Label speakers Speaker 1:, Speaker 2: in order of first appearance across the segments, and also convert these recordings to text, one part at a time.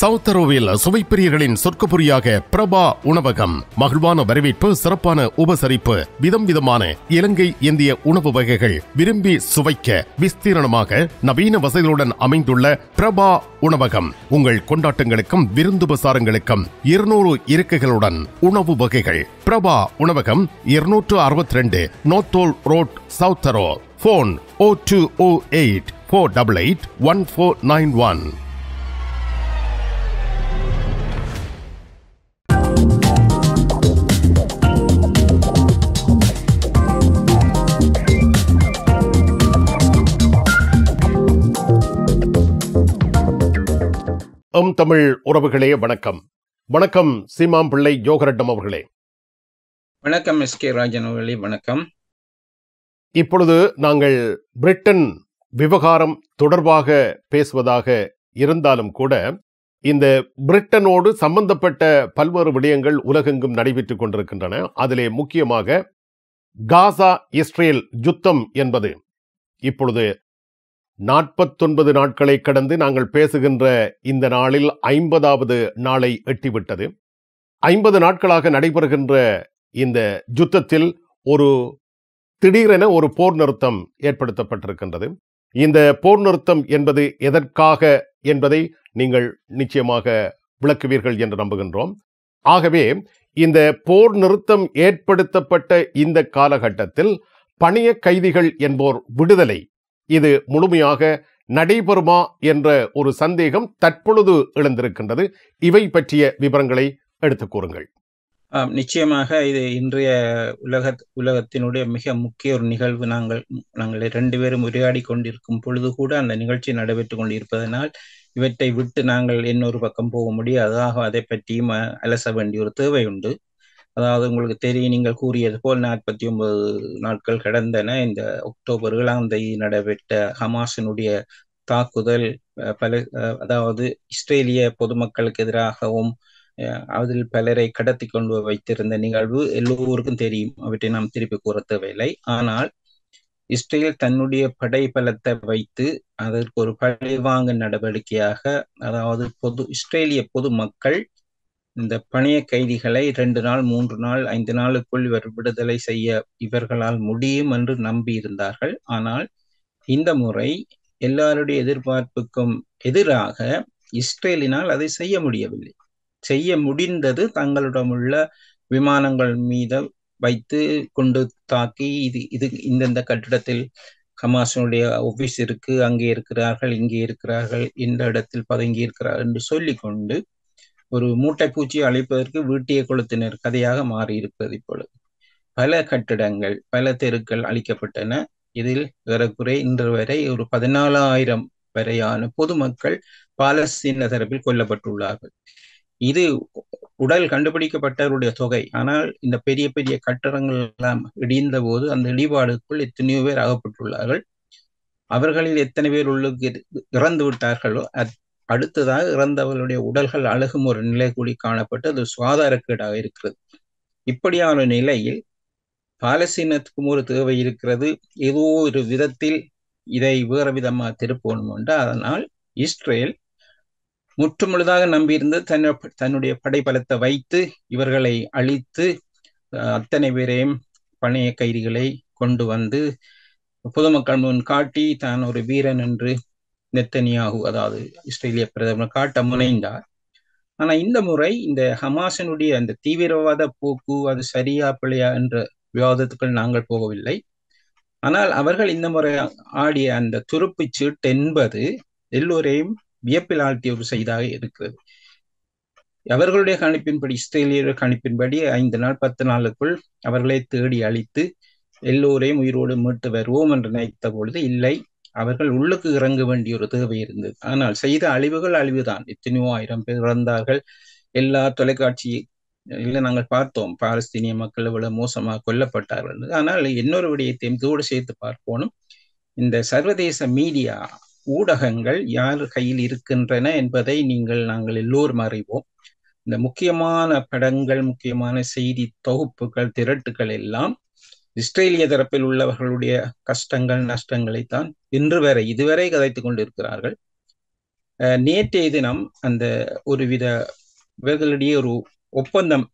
Speaker 1: சவுத்தரோவில் சுவைப்பிரியர்களின் சொற்கபுரியாக பிரபா உணவகம் மகிழ்வான வரவேற்பு சிறப்பான உபசரிப்பு விதம் விதமான இலங்கை இந்திய உணவு வகைகள் விரும்பி சுவைக்க விஸ்தீரணமாக நவீன வசதிகளுடன் அமைந்துள்ள பிரபா உணவகம் உங்கள் கொண்டாட்டங்களுக்கும் விருந்து பசாரங்களுக்கும் இருநூறு இருக்கைகளுடன் உணவு வகைகள் பிரபா உணவகம் இருநூற்று அறுபத்தி ரெண்டு Northolt road South Harrow phone O two O eight four double eight one four nine one M Tamil உறவுகளே வணக்கம் வணக்கம் சீமாம் பிள்ளை ஜோகரட்டம் அவர்களே
Speaker 2: வணக்கம் எஸ் கே ராஜன் அவர்களே வணக்கம்
Speaker 1: இப்பொழுது நாங்கள் பிரிட்டன் விவகாரம் தொடர்பாக பேசுவதாக இருந்தாலும் கூட இந்த பிரிட்டனோடு சம்பந்தப்பட்ட பல்வேறு விடயங்கள் உலகெங்கும் நடைபெற்றுக் கொண்டிருக்கின்றன அதிலே முக்கியமாக காசா இஸ்ரேல் யுத்தம் என்பது இப்பொழுது நாற்பத்தொன்பது நாட்களை கடந்து நாங்கள் பேசுகின்ற இந்த நாளில் ஐம்பதாவது நாளை எட்டிவிட்டது ஐம்பது நாட்களாக நடைபெறுகின்ற இந்த யுத்தத்தில் ஒரு திடீரென ஒரு போர் நிறுத்தம் ஏற்படுத்தப்பட்டிருக்கின்றது இந்த போர் நிறுத்தம் என்பது எதற்காக என்பதை நீங்கள் நிச்சயமாக விளக்குவீர்கள் என்று நம்புகின்றோம் ஆகவே இந்த போர் நிறுத்தம் ஏற்படுத்தப்பட்ட இந்த காலகட்டத்தில் பணிய கைதிகள் என்போர் விடுதலை இது முழுமையாக நடைபெறுமா என்ற ஒரு சந்தேகம் தற்பொழுது எழுந்திருக்கின்றது இவை பற்றிய விவரங்களை எடுத்துக் கூறுங்கள்
Speaker 2: நிச்சயமாக இது இன்றைய உலக உலகத்தினுடைய மிக முக்கிய ஒரு நிகழ்வு நாங்கள் நாங்கள் ரெண்டு பேரும் உரையாடி கொண்டிருக்கும் பொழுது கூட அந்த நிகழ்ச்சி நடைபெற்று கொண்டிருப்பதனால் இவற்றை விட்டு நாங்கள் இன்னொரு பக்கம் போக முடியாது அதை பற்றியும் அலச வேண்டிய ஒரு தேவை உண்டு அதாவது உங்களுக்கு தெரியும் நீங்கள் கூறியது போல் நாற்பத்தி ஒன்பது நாட்கள் கடந்தன இந்த அக்டோபர் ஏழாம் தேதி நடைபெற்ற ஹமாஸினுடைய தாக்குதல் பல அதாவது இஸ்ரேலிய பொதுமக்களுக்கு எதிராகவும் அதில் பலரை கடத்தி கொண்டு வைத்திருந்த நிகழ்வு எல்லோருக்கும் தெரியும் அவற்றை நாம் திருப்பி கூற தேவையில்லை ஆனால் இஸ்ரேல் தன்னுடைய படை பலத்தை வைத்து அதற்கு ஒரு பழிவாங்கும் நடவடிக்கையாக அதாவது பொது இஸ்ரேலிய பொதுமக்கள் இந்த பணைய கைதிகளை ரெண்டு நாள் மூன்று நாள் ஐந்து நாளுக்குள் இவர் விடுதலை செய்ய இவர்களால் முடியும் என்று நம்பியிருந்தார்கள் ஆனால் இந்த முறை எல்லாருடைய எதிர்பார்ப்புக்கும் எதிராக இஸ்ரேலினால் அதை செய்ய முடியவில்லை செய்ய முடிந்தது தங்களிடம் உள்ள விமானங்கள் மீத வைத்து கொண்டு தாக்கி இது இது இந்தந்த கட்டிடத்தில் ஹமாஸனுடைய ஆபீஸ் இருக்கு அங்கே இருக்கிறார்கள் இங்கே இருக்கிறார்கள் இந்த இடத்தில் பதுங்கி இருக்கிறார் என்று சொல்லிக்கொண்டு ஒரு மூட்டை பூச்சி அழைப்பதற்கு வீட்டிய குளத்தினர் கதையாக மாறியிருப்பது இப்பொழுது பல கட்டிடங்கள் பல தெருக்கள் அளிக்கப்பட்டன இதில் ஏறக்குறை இன்று வரை ஒரு பதினாலாயிரம் வரையான பொதுமக்கள் பாலஸ்தீன தரப்பில் கொல்லப்பட்டுள்ளார்கள் இது உடல் கண்டுபிடிக்கப்பட்டவருடைய தொகை ஆனால் இந்த பெரிய பெரிய கட்டடங்கள் எல்லாம் இடிந்த போது அந்த இடிபாடுக்குள் எத்தனையோ பேர் அகப்பட்டுள்ளார்கள் அவர்களில் எத்தனை பேர் உள்ளுக்கு இறந்து விட்டார்களோ அடுத்ததாக இறந்தவர்களுடைய உடல்கள் அழுகும் ஒரு நிலை கூடி காணப்பட்டு அது சுகாதாரக்கேடாக இருக்கிறது இப்படியான நிலையில் பாலஸ்தீனத்துக்கும் ஒரு தேவை இருக்கிறது ஏதோ ஒரு விதத்தில் இதை வேறு விதமாக திருப்போணும் என்று அதனால் இஸ்ரேல் முற்றுமுழுதாக நம்பியிருந்த தன் தன்னுடைய படைபலத்தை வைத்து இவர்களை அழித்து அத்தனை பேரையும் பணைய கைதிகளை கொண்டு வந்து பொதுமக்கள் முன் காட்டி தான் ஒரு வீரன் என்று நெத்தனியாகு அதாவது இஸ்ரேலிய பிரதமர் காட்ட முனைந்தார் ஆனா இந்த முறை இந்த ஹமாசனுடைய அந்த தீவிரவாத போக்கு அது சரியா பிள்ளையா என்ற விவாதத்துக்குள் நாங்கள் போகவில்லை ஆனால் அவர்கள் இந்த முறை ஆடிய அந்த துருப்பு சீட்டு என்பது எல்லோரையும் வியப்பில் ஆழ்த்திய ஒரு செய்தாக இருக்கிறது அவர்களுடைய கணிப்பின்படி இஸ்ரேலிய கணிப்பின்படி ஐந்து நாள் பத்து நாளுக்குள் அவர்களை தேடி அழித்து எல்லோரையும் உயிரோடு மீட்டு வருவோம் என்று நினைத்த பொழுது இல்லை அவர்கள் உள்ளுக்கு இறங்க வேண்டிய ஒரு தேவை இருந்தது ஆனால் செய்த அழிவுகள் அழிவுதான் எத்தனையோ ஆயிரம் பேர் இறந்தார்கள் எல்லா தொலைக்காட்சி இல்லை நாங்கள் பார்த்தோம் பாலஸ்தீனிய மக்கள் இவ்வளவு மோசமாக கொல்லப்பட்டார்கள் ஆனால் இன்னொரு விடயத்தையும் தோடு சேர்த்து பார்ப்போனும் இந்த சர்வதேச மீடியா ஊடகங்கள் யார் கையில் இருக்கின்றன என்பதை நீங்கள் நாங்கள் எல்லோரும் அறிவோம் இந்த முக்கியமான படங்கள் முக்கியமான செய்தி தொகுப்புகள் திரட்டுகள் எல்லாம் இஸ்ரேலிய தரப்பில் உள்ளவர்களுடைய கஷ்டங்கள் நஷ்டங்களைத்தான் இன்று வரை இதுவரை கதைத்து கொண்டிருக்கிறார்கள் நேற்றைய தினம் அந்த ஒருவித இவர்களிடையே ஒரு ஒப்பந்தம்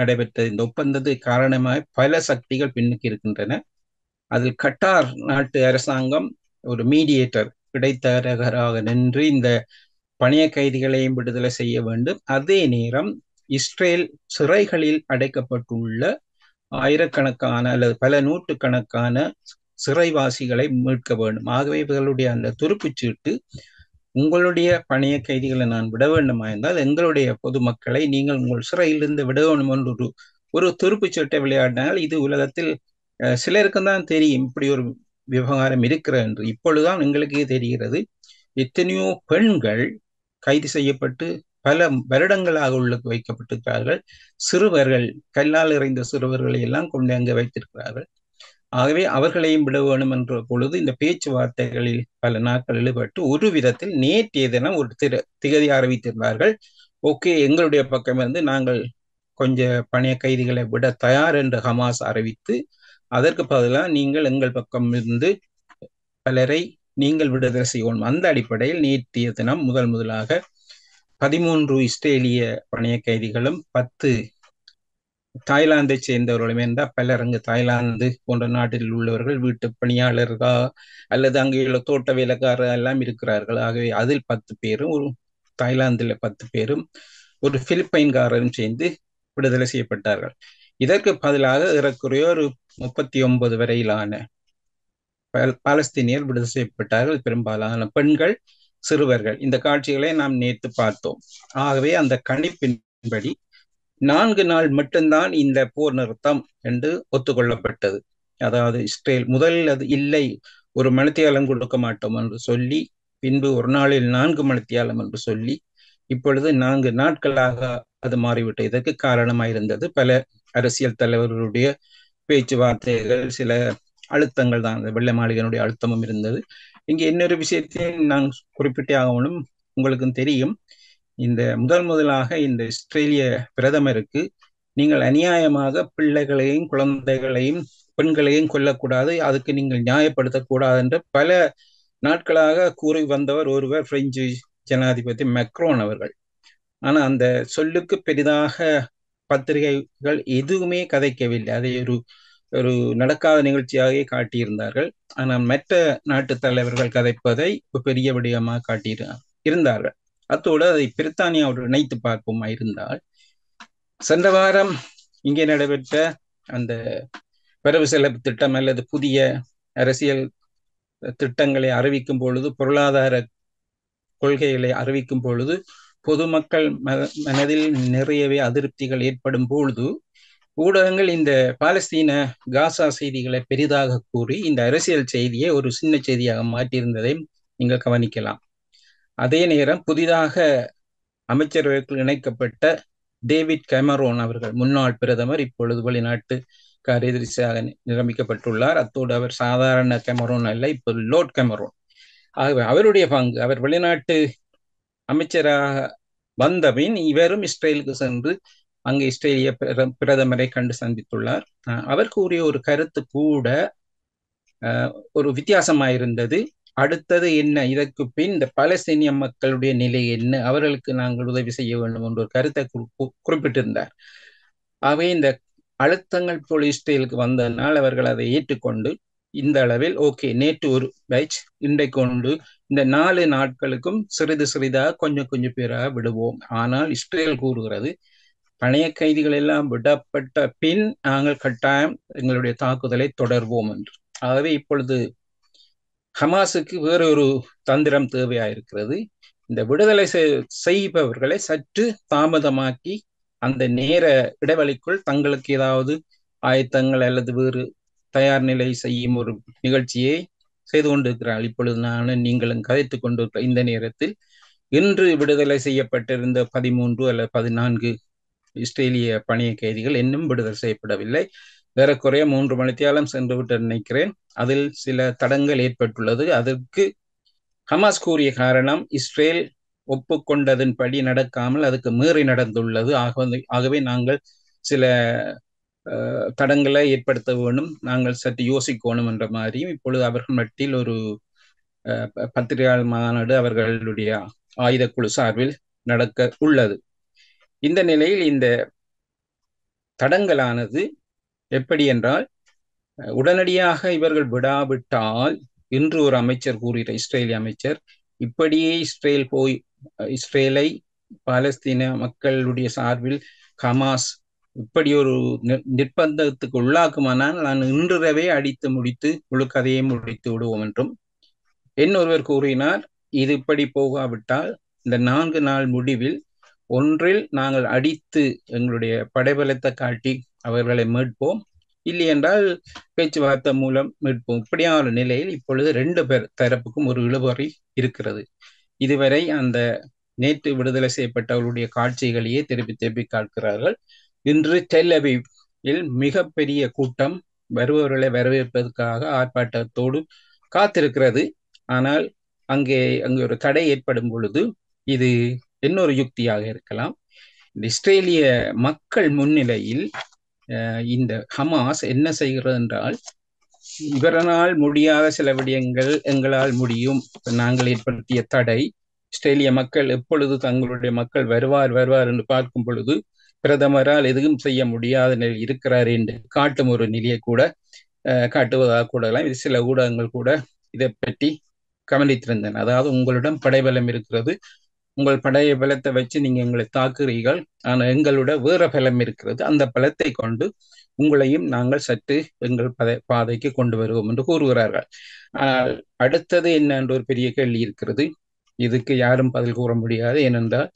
Speaker 2: நடைபெற்றது இந்த ஒப்பந்தத்து காரணமாய் பல சக்திகள் பின்னுக்கு இருக்கின்றன அதில் கட்டார் நாட்டு அரசாங்கம் ஒரு மீடியேட்டர் கிடைத்தரகராக நின்று இந்த பணிய கைதிகளையும் விடுதலை செய்ய வேண்டும் அதே நேரம் இஸ்ரேல் சிறைகளில் அடைக்கப்பட்டுள்ள ஆயிரக்கணக்கான அல்லது பல நூற்றுக்கணக்கான சிறைவாசிகளை மீட்க வேண்டும் ஆகவே இவர்களுடைய அந்த துருப்புச்சீட்டு சீட்டு உங்களுடைய பணைய கைதிகளை நான் விட வேண்டுமா என்றால் எங்களுடைய பொதுமக்களை நீங்கள் உங்கள் சிறையிலிருந்து விட வேண்டும் என்று ஒரு ஒரு துருப்புச் சீட்டை விளையாடினால் இது உலகத்தில் சிலருக்கும் தான் தெரியும் இப்படி ஒரு விவகாரம் இருக்கிறது என்று இப்பொழுதுதான் எங்களுக்கே தெரிகிறது எத்தனையோ பெண்கள் கைது செய்யப்பட்டு பல வருடங்களாக உள்ள வைக்கப்பட்டிருக்கிறார்கள் சிறுவர்கள் கல்லால் இறைந்த சிறுவர்களை எல்லாம் கொண்டு அங்கு வைத்திருக்கிறார்கள் ஆகவே அவர்களையும் விட வேணும் என்ற பொழுது இந்த பேச்சுவார்த்தைகளில் பல நாட்கள் ஈடுபட்டு ஒரு விதத்தில் நேற்றைய தினம் ஒரு திரு திகதி அறிவித்திருந்தார்கள் ஓகே எங்களுடைய பக்கம் இருந்து நாங்கள் கொஞ்சம் பணைய கைதிகளை விட தயார் என்று ஹமாஸ் அறிவித்து அதற்கு பதிலாக நீங்கள் எங்கள் பக்கம் இருந்து பலரை நீங்கள் விடுதலை செய்வோம் அந்த அடிப்படையில் நேற்றைய தினம் முதல் முதலாக பதிமூன்று இஸ்ரேலிய பணைய கைதிகளும் பத்து தாய்லாந்தை சேர்ந்தவர்களும் இருந்தால் பலர் அங்கு தாய்லாந்து போன்ற நாட்டில் உள்ளவர்கள் வீட்டு பணியாளர்களா அல்லது அங்கேயுள்ள தோட்ட வேலைக்காரர் எல்லாம் இருக்கிறார்கள் ஆகவே அதில் பத்து பேரும் ஒரு தாய்லாந்தில் பத்து பேரும் ஒரு பிலிப்பைன்காரரும் சேர்ந்து விடுதலை செய்யப்பட்டார்கள் இதற்கு பதிலாக இறக்குறைய ஒரு முப்பத்தி ஒன்பது வரையிலான பாலஸ்தீனியர் விடுதலை செய்யப்பட்டார்கள் பெரும்பாலான பெண்கள் சிறுவர்கள் இந்த காட்சிகளை நாம் நேற்று பார்த்தோம் ஆகவே அந்த கணிப்பின்படி நான்கு நாள் மட்டும்தான் இந்த போர் நிறுத்தம் என்று ஒத்துக்கொள்ளப்பட்டது அதாவது இஸ்ரேல் முதலில் அது இல்லை ஒரு மனத்தியாலம் கொடுக்க மாட்டோம் என்று சொல்லி பின்பு ஒரு நாளில் நான்கு மனத்தியாலம் என்று சொல்லி இப்பொழுது நான்கு நாட்களாக அது மாறிவிட்டது இதற்கு காரணமாயிருந்தது பல அரசியல் தலைவர்களுடைய பேச்சுவார்த்தைகள் சில அழுத்தங்கள் தான் வெள்ளை மாளிகனுடைய அழுத்தமும் இருந்தது இங்கே இன்னொரு விஷயத்தையும் நான் குறிப்பிட்டே ஆகணும் உங்களுக்கும் தெரியும் இந்த முதல் முதலாக இந்த இஸ்ரேலிய பிரதமருக்கு நீங்கள் அநியாயமாக பிள்ளைகளையும் குழந்தைகளையும் பெண்களையும் கொல்லக்கூடாது அதுக்கு நீங்கள் நியாயப்படுத்தக்கூடாது என்று பல நாட்களாக கூறி வந்தவர் ஒருவர் பிரெஞ்சு ஜனாதிபதி மெக்ரோன் அவர்கள் ஆனா அந்த சொல்லுக்கு பெரிதாக பத்திரிகைகள் எதுவுமே கதைக்கவில்லை அதை ஒரு ஒரு நடக்காத நிகழ்ச்சியாகவே காட்டியிருந்தார்கள் ஆனால் மற்ற நாட்டு தலைவர்கள் கதைப்பதை பெரிய விடயமாக காட்டியிருந்தார் இருந்தார்கள் அத்தோடு அதை பிரித்தானியாவோடு இணைத்து பார்ப்போமா இருந்தால் சென்ற வாரம் இங்கே நடைபெற்ற அந்த வரவு செலவு திட்டம் அல்லது புதிய அரசியல் திட்டங்களை அறிவிக்கும் பொழுது பொருளாதார கொள்கைகளை அறிவிக்கும் பொழுது பொதுமக்கள் மனதில் நிறையவே அதிருப்திகள் ஏற்படும் பொழுது ஊடகங்கள் இந்த பாலஸ்தீன காசா செய்திகளை பெரிதாக கூறி இந்த அரசியல் செய்தியை ஒரு சின்ன செய்தியாக மாற்றியிருந்ததை நீங்கள் கவனிக்கலாம் அதே நேரம் புதிதாக அமைச்சரவைக்குள் இணைக்கப்பட்ட டேவிட் கேமரோன் அவர்கள் முன்னாள் பிரதமர் இப்பொழுது வெளிநாட்டு காரியதரிசியாக நிரமிக்கப்பட்டுள்ளார் அத்தோடு அவர் சாதாரண கேமரோன் அல்ல இப்போது லோட் கேமரோன் ஆகவே அவருடைய பங்கு அவர் வெளிநாட்டு அமைச்சராக வந்தபின் இவரும் இஸ்ரேலுக்கு சென்று அங்கு இஸ்ரேலிய பிரதமரை கண்டு சந்தித்துள்ளார் அவர் கூறிய ஒரு கருத்து கூட ஒரு வித்தியாசமாயிருந்தது அடுத்தது என்ன இதற்கு பின் இந்த பாலஸ்தீனிய மக்களுடைய நிலை என்ன அவர்களுக்கு நாங்கள் உதவி செய்ய வேண்டும் என்ற ஒரு கருத்தை குறிப்பிட்டிருந்தார் அவை இந்த அழுத்தங்கள் போல் இஸ்ரேலுக்கு வந்ததனால் அவர்கள் அதை ஏற்றுக்கொண்டு இந்த அளவில் ஓகே நேற்று ஒரு பேட்ச் இன்றை கொண்டு இந்த நாலு நாட்களுக்கும் சிறிது சிறிதாக கொஞ்சம் கொஞ்சம் பேராக விடுவோம் ஆனால் இஸ்ரேல் கூறுகிறது பழைய கைதிகள் எல்லாம் விடப்பட்ட பின் நாங்கள் கட்டாயம் எங்களுடைய தாக்குதலை தொடர்வோம் என்று ஆகவே இப்பொழுது ஹமாஸுக்கு வேறொரு தந்திரம் தேவையாயிருக்கிறது இந்த விடுதலை செய்பவர்களை சற்று தாமதமாக்கி அந்த நேர இடைவெளிக்குள் தங்களுக்கு ஏதாவது ஆயத்தங்கள் அல்லது வேறு தயார் நிலை செய்யும் ஒரு நிகழ்ச்சியை செய்து கொண்டிருக்கிறார்கள் இப்பொழுது நானும் நீங்களும் கதைத்து கொண்டிருக்கிற இந்த நேரத்தில் இன்று விடுதலை செய்யப்பட்டிருந்த பதிமூன்று அல்லது பதினான்கு இஸ்ரேலிய பணிய கைதிகள் இன்னும் விடுதலை செய்யப்படவில்லை குறைய மூன்று மணித்தியாலம் சென்று விட்டு நினைக்கிறேன் அதில் சில தடங்கள் ஏற்பட்டுள்ளது அதற்கு ஹமாஸ் கூறிய காரணம் இஸ்ரேல் ஒப்புக்கொண்டதன் படி நடக்காமல் அதுக்கு மீறி நடந்துள்ளது ஆகவே ஆகவே நாங்கள் சில தடங்களை ஏற்படுத்த வேண்டும் நாங்கள் சற்று யோசிக்கணும் என்ற மாதிரியும் இப்பொழுது அவர்கள் மட்டில் ஒரு பத்திரிகையாளர் மாநாடு அவர்களுடைய ஆயுதக்குழு சார்பில் நடக்க உள்ளது இந்த நிலையில் இந்த தடங்களானது எப்படி என்றால் உடனடியாக இவர்கள் விடாவிட்டால் இன்று ஒரு அமைச்சர் கூறுகிற இஸ்ரேலிய அமைச்சர் இப்படியே இஸ்ரேல் போய் இஸ்ரேலை பாலஸ்தீன மக்களுடைய சார்பில் ஹமாஸ் இப்படி ஒரு நிர்பந்தத்துக்கு உள்ளாக்குமானால் நான் இன்றிரவே அடித்து முடித்து முழு கதையை முடித்து விடுவோம் என்றும் என் ஒருவர் கூறினார் இது இப்படி போகாவிட்டால் இந்த நான்கு நாள் முடிவில் ஒன்றில் நாங்கள் அடித்து எங்களுடைய படைபலத்தை காட்டி அவர்களை மீட்போம் இல்லை என்றால் பேச்சுவார்த்தை மூலம் மீட்போம் இப்படியான நிலையில் இப்பொழுது ரெண்டு பேர் தரப்புக்கும் ஒரு இழுபறி இருக்கிறது இதுவரை அந்த நேற்று விடுதலை செய்யப்பட்டவர்களுடைய காட்சிகளையே திருப்பி திருப்பி காட்கிறார்கள் இன்று டெல்லபியில் மிகப்பெரிய கூட்டம் வருபவர்களை வரவேற்பதற்காக ஆர்ப்பாட்டத்தோடு காத்திருக்கிறது ஆனால் அங்கே அங்கே ஒரு தடை ஏற்படும் பொழுது இது இன்னொரு யுக்தியாக இருக்கலாம் இஸ்ரேலிய மக்கள் முன்னிலையில் இந்த ஹமாஸ் என்ன செய்கிறது என்றால் இவரனால் முடியாத சில விடயங்கள் எங்களால் முடியும் நாங்கள் ஏற்படுத்திய தடை இஸ்ரேலிய மக்கள் எப்பொழுது தங்களுடைய மக்கள் வருவார் வருவார் என்று பார்க்கும் பொழுது பிரதமரால் எதுவும் செய்ய முடியாத நிலை இருக்கிறார் என்று காட்டும் ஒரு நிலையை கூட காட்டுவதாக கூடலாம் இது சில ஊடகங்கள் கூட இதை பற்றி கவனித்திருந்தன அதாவது உங்களிடம் படைபலம் இருக்கிறது உங்கள் படைய பலத்தை வச்சு நீங்க எங்களை தாக்குறீர்கள் ஆனால் எங்களோட வேற பலம் இருக்கிறது அந்த பலத்தை கொண்டு உங்களையும் நாங்கள் சற்று எங்கள் பதை பாதைக்கு கொண்டு வருவோம் என்று கூறுகிறார்கள் ஆனால் அடுத்தது என்ன என்று ஒரு பெரிய கேள்வி இருக்கிறது இதுக்கு யாரும் பதில் கூற முடியாது ஏனென்றால்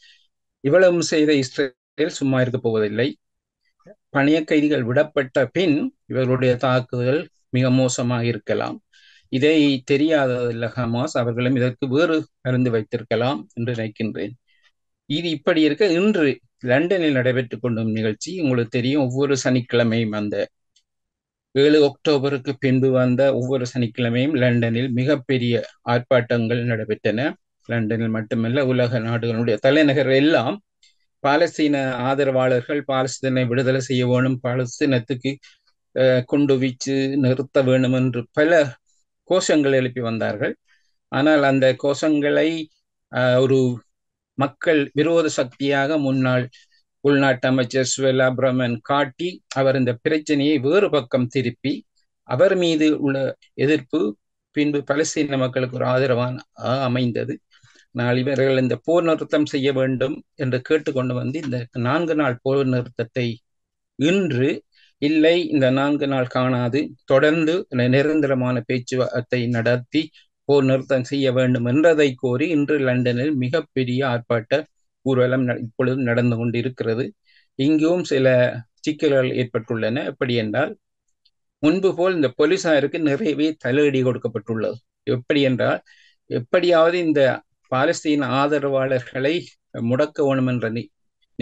Speaker 2: இவ்வளவு செய்த இஸ்ரேல் சும்மா இருக்க போவதில்லை பணிய கைதிகள் விடப்பட்ட பின் இவர்களுடைய தாக்குதல் மிக மோசமாக இருக்கலாம் இதை தெரியாத ஹமாஸ் அவர்களும் இதற்கு வேறு மருந்து வைத்திருக்கலாம் என்று நினைக்கின்றேன் இது இப்படி இருக்க இன்று லண்டனில் நடைபெற்றுக் கொண்டும் நிகழ்ச்சி உங்களுக்கு தெரியும் ஒவ்வொரு சனிக்கிழமையும் அந்த ஏழு அக்டோபருக்கு பின்பு வந்த ஒவ்வொரு சனிக்கிழமையும் லண்டனில் மிகப்பெரிய ஆர்ப்பாட்டங்கள் நடைபெற்றன லண்டனில் மட்டுமல்ல உலக நாடுகளுடைய தலைநகர் எல்லாம் பாலஸ்தீன ஆதரவாளர்கள் பாலஸ்தீனை விடுதலை செய்ய வேணும் பாலஸ்தீனத்துக்கு கொண்டு வீச்சு நிறுத்த வேணும் என்று பல கோஷங்கள் எழுப்பி வந்தார்கள் ஆனால் அந்த கோஷங்களை ஒரு மக்கள் விரோத சக்தியாக முன்னாள் உள்நாட்டு அமைச்சர் சுவெல் அப்ரமன் காட்டி அவர் இந்த பிரச்சனையை வேறு பக்கம் திருப்பி அவர் மீது உள்ள எதிர்ப்பு பின்பு பலஸ்தீன மக்களுக்கு ஒரு ஆதரவான அமைந்தது நாள் இவர்கள் இந்த போர் நிறுத்தம் செய்ய வேண்டும் என்று கேட்டுக்கொண்டு வந்து இந்த நான்கு நாள் போர் நிறுத்தத்தை இன்று இல்லை இந்த நான்கு நாள் காணாது தொடர்ந்து நிரந்தரமான பேச்சுவார்த்தை நடத்தி போர் நிறுத்தம் செய்ய வேண்டும் என்றதை கோரி இன்று லண்டனில் மிகப்பெரிய ஆர்ப்பாட்ட ஊர்வலம் இப்பொழுது நடந்து கொண்டிருக்கிறது இங்கும் சில சிக்கல்கள் ஏற்பட்டுள்ளன எப்படி என்றால் முன்பு போல் இந்த போலீசாருக்கு நிறையவே தலையடி கொடுக்கப்பட்டுள்ளது எப்படி என்றால் எப்படியாவது இந்த பாலஸ்தீன ஆதரவாளர்களை முடக்க வேணும் என்ற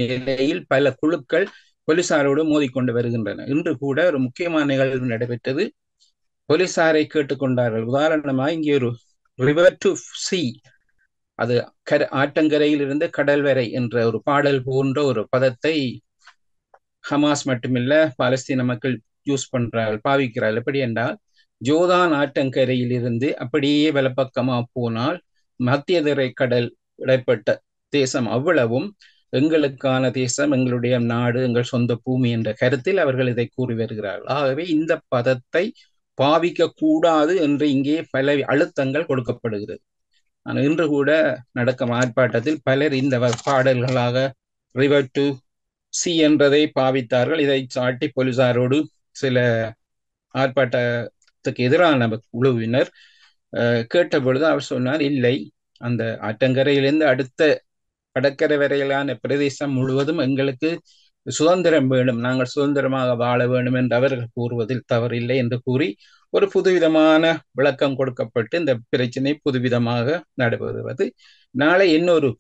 Speaker 2: நிலையில் பல குழுக்கள் போலீசாரோடு மோதிக்கொண்டு வருகின்றனர் இன்று கூட ஒரு முக்கியமான நிகழ்வு நடைபெற்றது போலீசாரை கேட்டுக்கொண்டார்கள் உதாரணமாக இங்கே ஒரு ரிவர் டு சி அது கர இருந்து கடல் வரை என்ற ஒரு பாடல் போன்ற ஒரு பதத்தை ஹமாஸ் மட்டுமில்ல பாலஸ்தீன மக்கள் யூஸ் பண்றார்கள் பாவிக்கிறார்கள் எப்படி என்றால் ஜோதான் ஆட்டங்கரையில் இருந்து அப்படியே வலப்பக்கமா போனால் மத்திய திரை கடல் இடைப்பட்ட தேசம் அவ்வளவும் எங்களுக்கான தேசம் எங்களுடைய நாடு எங்கள் சொந்த பூமி என்ற கருத்தில் அவர்கள் இதை கூறி வருகிறார்கள் ஆகவே இந்த பதத்தை பாவிக்க கூடாது என்று இங்கே பல அழுத்தங்கள் கொடுக்கப்படுகிறது ஆனால் இன்று கூட நடக்கும் ஆர்ப்பாட்டத்தில் பலர் இந்த பாடல்களாக ரிவர் டு சி என்றதை பாவித்தார்கள் இதை சாட்டி போலீசாரோடு சில ஆர்ப்பாட்டத்துக்கு எதிரான குழுவினர் கேட்டபொழுது அவர் சொன்னார் இல்லை அந்த ஆட்டங்கரையிலிருந்து அடுத்த கடற்கரை வரையிலான பிரதேசம் முழுவதும் எங்களுக்கு சுதந்திரம் வேண்டும் நாங்கள் சுதந்திரமாக வாழ வேண்டும் என்று அவர்கள் கூறுவதில் தவறில்லை என்று கூறி ஒரு புதுவிதமான விளக்கம் கொடுக்கப்பட்டு இந்த பிரச்சனை புதுவிதமாக நடைபெறுவது நாளை இன்னொரு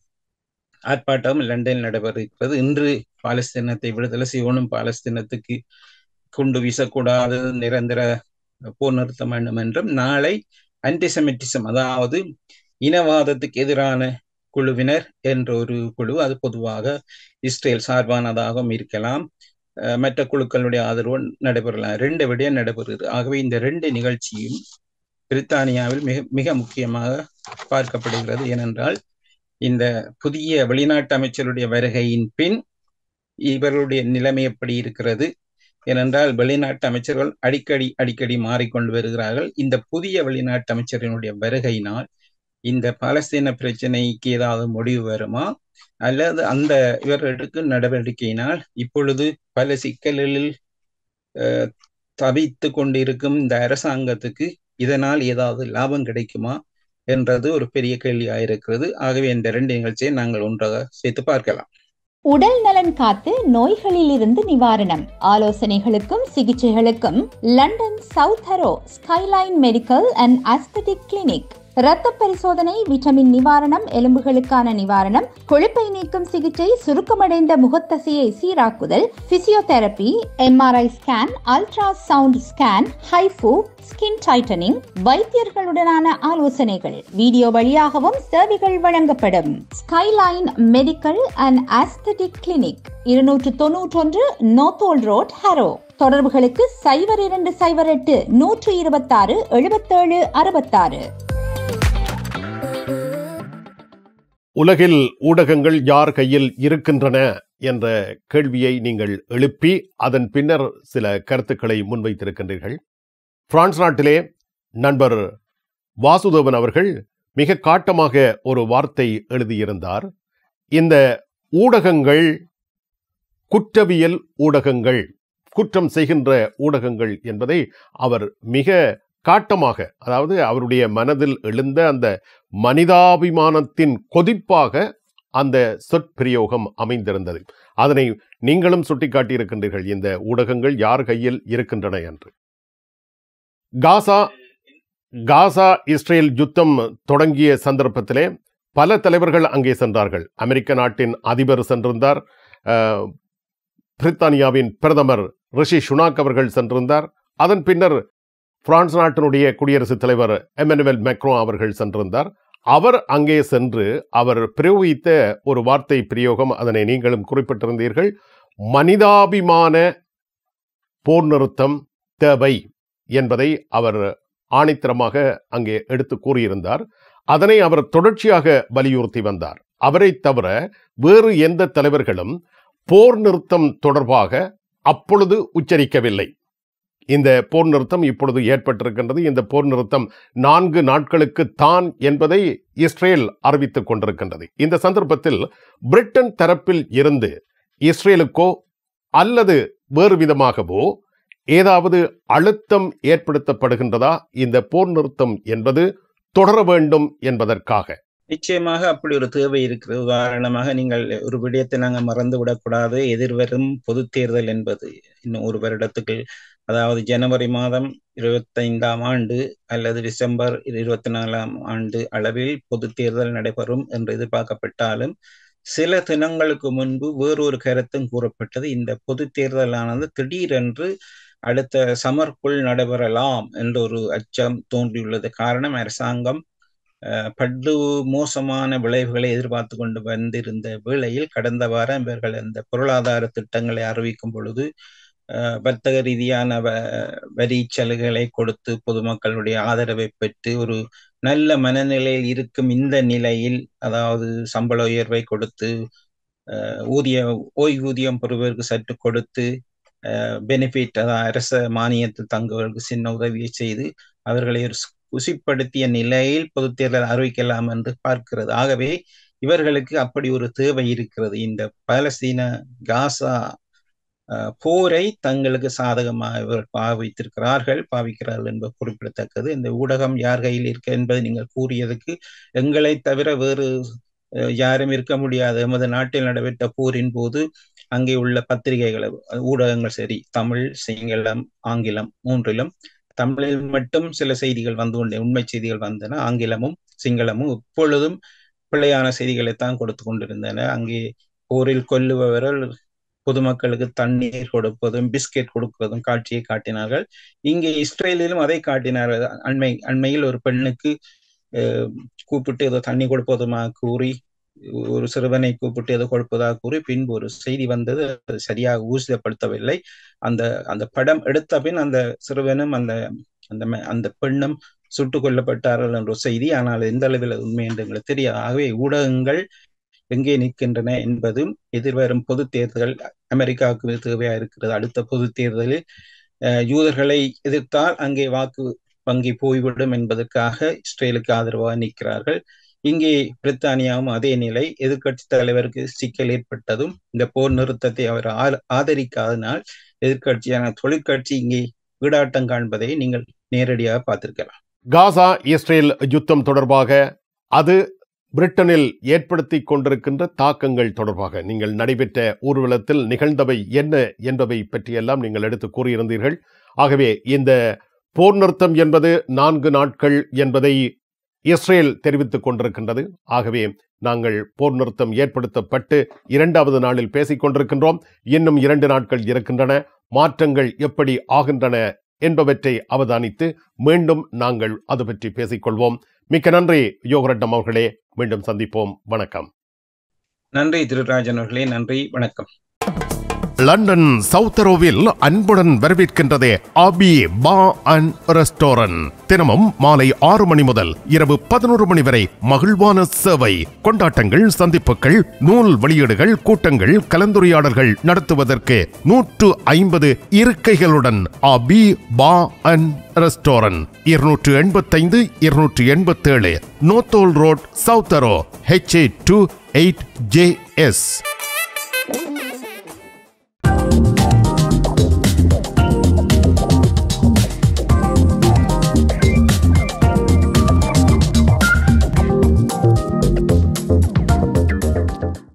Speaker 2: ஆர்ப்பாட்டம் லண்டனில் நடைபெறுகிறது இன்று பாலஸ்தீனத்தை விடுதலை செய்யணும் பாலஸ்தீனத்துக்கு குண்டு வீசக்கூடாது நிரந்தர போர் நிறுத்த வேண்டும் என்றும் நாளை அன்டிசெமிட்டிசம் அதாவது இனவாதத்துக்கு எதிரான குழுவினர் என்ற ஒரு குழு அது பொதுவாக இஸ்ரேல் சார்பானதாகவும் இருக்கலாம் மற்ற குழுக்களுடைய ஆதரவு நடைபெறலாம் ரெண்டு விட நடைபெறுகிறது ஆகவே இந்த ரெண்டு நிகழ்ச்சியும் பிரித்தானியாவில் மிக மிக முக்கியமாக பார்க்கப்படுகிறது ஏனென்றால் இந்த புதிய வெளிநாட்டு அமைச்சருடைய வருகையின் பின் இவர்களுடைய நிலைமை எப்படி இருக்கிறது ஏனென்றால் வெளிநாட்டு அமைச்சர்கள் அடிக்கடி அடிக்கடி மாறிக்கொண்டு வருகிறார்கள் இந்த புதிய வெளிநாட்டு அமைச்சரினுடைய வருகையினால் இந்த பாலஸ்தீன பிரச்சனைக்கு ஏதாவது முடிவு வருமா அல்லது அந்த இவர்களுக்கு நடவடிக்கையினால் இப்பொழுது பல சிக்கல்களில் தவித்து கொண்டிருக்கும் இந்த அரசாங்கத்துக்கு இதனால் ஏதாவது லாபம் கிடைக்குமா என்றது ஒரு பெரிய கேள்வியாக இருக்கிறது ஆகவே இந்த ரெண்டு நிகழ்ச்சியை நாங்கள் ஒன்றாக சேர்த்து பார்க்கலாம் உடல் நலன் காத்து நோய்களில் இருந்து நிவாரணம் ஆலோசனைகளுக்கும் சிகிச்சைகளுக்கும் London South Harrow Skyline medical and aesthetic clinic இரத்த பரிசோதனை விட்டமின் நிவாரணம் எலும்புகளுக்கான நிவாரணம் கொழுப்பை நீக்கும் சிகிச்சை சுருக்கமடைந்த முகத்தசையை சீராக்குதல் physiotherapy MRI scan ultra sound scan HIFU skin tightening வைத்தியர்களுடனான ஆலோசனைகள் வீடியோ வழியாகவும் சேவைகள் வழங்கப்படும் Skyline medical and aesthetic clinic இருநூற்று தொன்னூற்றொன்று நோத்தோல் ரோட் ஹரோ தொடர்புகளுக்கு சைபர் இரண்டு சைபர் எட்டு நூற்று இருபத்தாறு எழுபத்தேழு அறுபத்தாறு
Speaker 1: உலகில் ஊடகங்கள் யார் கையில் இருக்கின்றன என்ற கேள்வியை நீங்கள் எழுப்பி அதன் பின்னர் சில கருத்துக்களை முன்வைத்திருக்கின்றீர்கள் பிரான்ஸ் நாட்டிலே நண்பர் வாசுதேவன் அவர்கள் மிக காட்டமாக ஒரு வார்த்தை எழுதியிருந்தார் இந்த ஊடகங்கள் குற்றவியல் ஊடகங்கள் குற்றம் செய்கின்ற ஊடகங்கள் என்பதை அவர் மிக காட்டமாக அதாவது அவருடைய மனதில் எழுந்த அந்த மனிதாபிமானத்தின் கொதிப்பாக அந்த சொற்பிரயோகம் அமைந்திருந்தது அதனை நீங்களும் சுட்டிக்காட்டியிருக்கின்றீர்கள் இந்த ஊடகங்கள் யார் கையில் இருக்கின்றன என்று காசா காசா இஸ்ரேல் யுத்தம் தொடங்கிய சந்தர்ப்பத்திலே பல தலைவர்கள் அங்கே சென்றார்கள் அமெரிக்க நாட்டின் அதிபர் சென்றிருந்தார் பிரித்தானியாவின் பிரதமர் ரிஷி சுனாக் அவர்கள் சென்றிருந்தார் அதன் பின்னர் பிரான்ஸ் நாட்டினுடைய குடியரசுத் தலைவர் எமனுவல் மெக்ரோ அவர்கள் சென்றிருந்தார் அவர் அங்கே சென்று அவர் பிரயோகித்த ஒரு வார்த்தை பிரயோகம் அதனை நீங்களும் குறிப்பிட்டிருந்தீர்கள் மனிதாபிமான போர் நிறுத்தம் தேவை என்பதை அவர் ஆணித்தரமாக அங்கே எடுத்து கூறியிருந்தார் அதனை அவர் தொடர்ச்சியாக வலியுறுத்தி வந்தார் அவரை தவிர வேறு எந்த தலைவர்களும் போர் நிறுத்தம் தொடர்பாக அப்பொழுது உச்சரிக்கவில்லை இந்த போர் நிறுத்தம் இப்பொழுது ஏற்பட்டிருக்கின்றது இந்த போர் நிறுத்தம் நான்கு நாட்களுக்கு தான் என்பதை இஸ்ரேல் அறிவித்துக் கொண்டிருக்கின்றது இந்த சந்தர்ப்பத்தில் பிரிட்டன் தரப்பில் இருந்து இஸ்ரேலுக்கோ அல்லது வேறு விதமாகவோ ஏதாவது அழுத்தம் ஏற்படுத்தப்படுகின்றதா இந்த போர் நிறுத்தம் என்பது தொடர வேண்டும் என்பதற்காக
Speaker 2: நிச்சயமாக அப்படி ஒரு தேவை இருக்கிறது உதாரணமாக நீங்கள் ஒரு விடயத்தை நாங்கள் மறந்து விடக்கூடாது எதிர்வரும் பொது தேர்தல் என்பது இன்னும் ஒரு வருடத்துக்கு அதாவது ஜனவரி மாதம் இருபத்தைந்தாம் ஆண்டு அல்லது டிசம்பர் இருபத்தி நாலாம் ஆண்டு அளவில் பொது தேர்தல் நடைபெறும் என்று எதிர்பார்க்கப்பட்டாலும் சில தினங்களுக்கு முன்பு வேறொரு கருத்தும் கூறப்பட்டது இந்த பொது தேர்தலானது திடீரென்று அடுத்த சமர்க்குள் நடைபெறலாம் என்ற ஒரு அச்சம் தோன்றியுள்ளது காரணம் அரசாங்கம் பட்டு மோசமான விளைவுகளை எதிர்பார்த்து கொண்டு வந்திருந்த வேளையில் கடந்த வாரம் இவர்கள் இந்த பொருளாதார திட்டங்களை அறிவிக்கும் பொழுது வர்த்தக ரீதியான வரி சலுகைகளை கொடுத்து பொதுமக்களுடைய ஆதரவை பெற்று ஒரு நல்ல மனநிலையில் இருக்கும் இந்த நிலையில் அதாவது சம்பள உயர்வை கொடுத்து ஊதிய ஓய்வூதியம் பெறுவதற்கு சற்று கொடுத்து பெனிஃபிட் அதாவது அரச மானியத்தில் தங்குவதற்கு சின்ன உதவியை செய்து அவர்களை ஒரு குசிப்படுத்திய நிலையில் பொது தேர்தல் அறிவிக்கலாம் என்று பார்க்கிறது ஆகவே இவர்களுக்கு அப்படி ஒரு தேவை இருக்கிறது இந்த பாலஸ்தீன காசா போரை தங்களுக்கு சாதகமாக பாவித்திருக்கிறார்கள் பாவிக்கிறார்கள் என்பது குறிப்பிடத்தக்கது இந்த ஊடகம் யார் கையில் இருக்க என்பதை நீங்கள் கூறியதுக்கு எங்களை தவிர வேறு யாரும் இருக்க முடியாது எமது நாட்டில் நடைபெற்ற போரின் போது அங்கே உள்ள பத்திரிகைகளை ஊடகங்கள் சரி தமிழ் சிங்களம் ஆங்கிலம் மூன்றிலும் தமிழில் மட்டும் சில செய்திகள் வந்து கொண்டே உண்மை செய்திகள் வந்தன ஆங்கிலமும் சிங்களமும் இப்பொழுதும் பிழையான செய்திகளை தான் கொடுத்து கொண்டிருந்தன அங்கே போரில் கொல்லுபவர்கள் பொதுமக்களுக்கு தண்ணீர் கொடுப்பதும் பிஸ்கெட் கொடுப்பதும் காட்சியை காட்டினார்கள் இங்கே இஸ்ரேலிலும் அதை காட்டினார்கள் அண்மை அண்மையில் ஒரு பெண்ணுக்கு கூப்பிட்டு ஏதோ தண்ணி கொடுப்பதுமாக கூறி ஒரு சிறுவனை கூப்பிட்டு ஏதோ கொடுப்பதாக கூறி பின்பு ஒரு செய்தி வந்தது சரியாக ஊசிதப்படுத்தவில்லை அந்த அந்த படம் எடுத்த பின் அந்த சிறுவனும் அந்த அந்த அந்த பெண்ணும் சுட்டுக் கொல்லப்பட்டார்கள் என்ற செய்தி ஆனால் எந்த அளவில் உண்மை என்று எங்களுக்கு தெரியாது ஆகவே ஊடகங்கள் எங்கே நிற்கின்றன என்பதும் எதிர்வரும் பொது தேர்தல் அமெரிக்காவுக்கு தேவையா இருக்கிறது அடுத்த பொது தேர்தலில் யூதர்களை எதிர்த்தால் அங்கே வாக்கு வங்கி போய்விடும் என்பதற்காக இஸ்ரேலுக்கு ஆதரவாக நிற்கிறார்கள் இங்கே பிரித்தானியாவும் அதே நிலை எதிர்கட்சி தலைவருக்கு சிக்கல் ஏற்பட்டதும் இந்த போர் நிறுத்தத்தை அவர் ஆதரிக்காதனால் எதிர்கட்சியான தொழிற்கட்சி இங்கே
Speaker 1: ஈடாட்டம் காண்பதை நீங்கள் நேரடியாக பார்த்திருக்கலாம் காசா இஸ்ரேல் யுத்தம் தொடர்பாக அது பிரிட்டனில் ஏற்படுத்தி கொண்டிருக்கின்ற தாக்கங்கள் தொடர்பாக நீங்கள் நடைபெற்ற ஊர்வலத்தில் நிகழ்ந்தவை என்ன என்பவை பற்றியெல்லாம் நீங்கள் எடுத்து கூறியிருந்தீர்கள் ஆகவே இந்த போர் நிறுத்தம் என்பது நான்கு நாட்கள் என்பதை இஸ்ரேல் தெரிவித்துக் கொண்டிருக்கின்றது ஆகவே நாங்கள் போர் நிறுத்தம் ஏற்படுத்தப்பட்டு இரண்டாவது நாளில் பேசிக் கொண்டிருக்கின்றோம் இன்னும் இரண்டு நாட்கள் இருக்கின்றன மாற்றங்கள் எப்படி ஆகின்றன என்பவற்றை அவதானித்து மீண்டும் நாங்கள் அது பற்றி பேசிக்கொள்வோம் மிக்க நன்றி யோகரட்டம் அவர்களே மீண்டும் சந்திப்போம் வணக்கம்
Speaker 2: நன்றி திருராஜன் அவர்களே நன்றி
Speaker 1: வணக்கம் லண்டன் சவுத்தரோவில் அன்புடன் வரவேற்கின்றது அபி பா அண்ட் ரெஸ்டாரண்ட் தினமும் மாலை ஆறு மணி முதல் இரவு பதினோரு மணி வரை மகிழ்வான சேவை கொண்டாட்டங்கள் சந்திப்புகள் நூல் வெளியீடுகள் கூட்டங்கள் கலந்துரையாடல்கள் நடத்துவதற்கு நூற்று ஐம்பது இருக்கைகளுடன் அபி பா அண்ட் ரெஸ்டாரண்ட் இருநூற்று எண்பத்தைந்து இருநூற்று எண்பத்தேழு Northolt road South Harrow HA two eight J S Thank you